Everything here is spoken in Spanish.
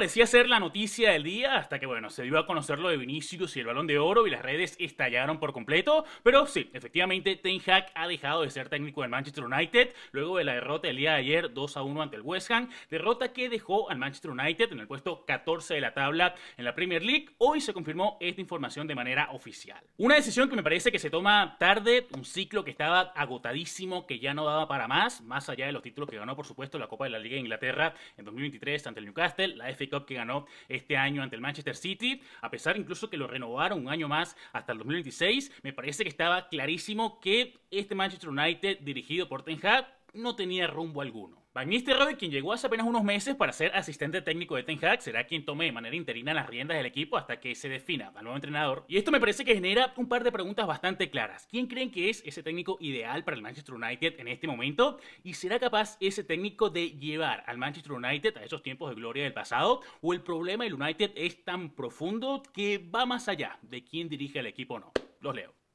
parecía ser la noticia del día hasta que, bueno, se dio a conocer lo de Vinicius y el balón de oro y las redes estallaron por completo. Pero sí, efectivamente, Ten Hag ha dejado de ser técnico del Manchester United luego de la derrota del día de ayer 2 a 1 ante el West Ham. Derrota que dejó al Manchester United en el puesto 14 de la tabla en la Premier League. Hoy se confirmó esta información de manera oficial. Una decisión que me parece que se toma tarde, un ciclo que estaba agotadísimo, que ya no daba para más, más allá de los títulos que ganó, por supuesto, la Copa de la Liga de Inglaterra en 2023 ante el Newcastle, la FA que ganó este año ante el Manchester City, a pesar incluso que lo renovaron un año más hasta el 2026, me parece que estaba clarísimo que este Manchester United dirigido por Ten Hag no tenía rumbo alguno. Van Nistelrooy, quien llegó hace apenas unos meses para ser asistente técnico de Ten Hag, será quien tome de manera interina las riendas del equipo hasta que se defina al nuevo entrenador. Y esto me parece que genera un par de preguntas bastante claras. ¿Quién creen que es ese técnico ideal para el Manchester United en este momento? ¿Y será capaz ese técnico de llevar al Manchester United a esos tiempos de gloria del pasado? ¿O el problema del United es tan profundo que va más allá de quién dirige el equipo o no? Los leo.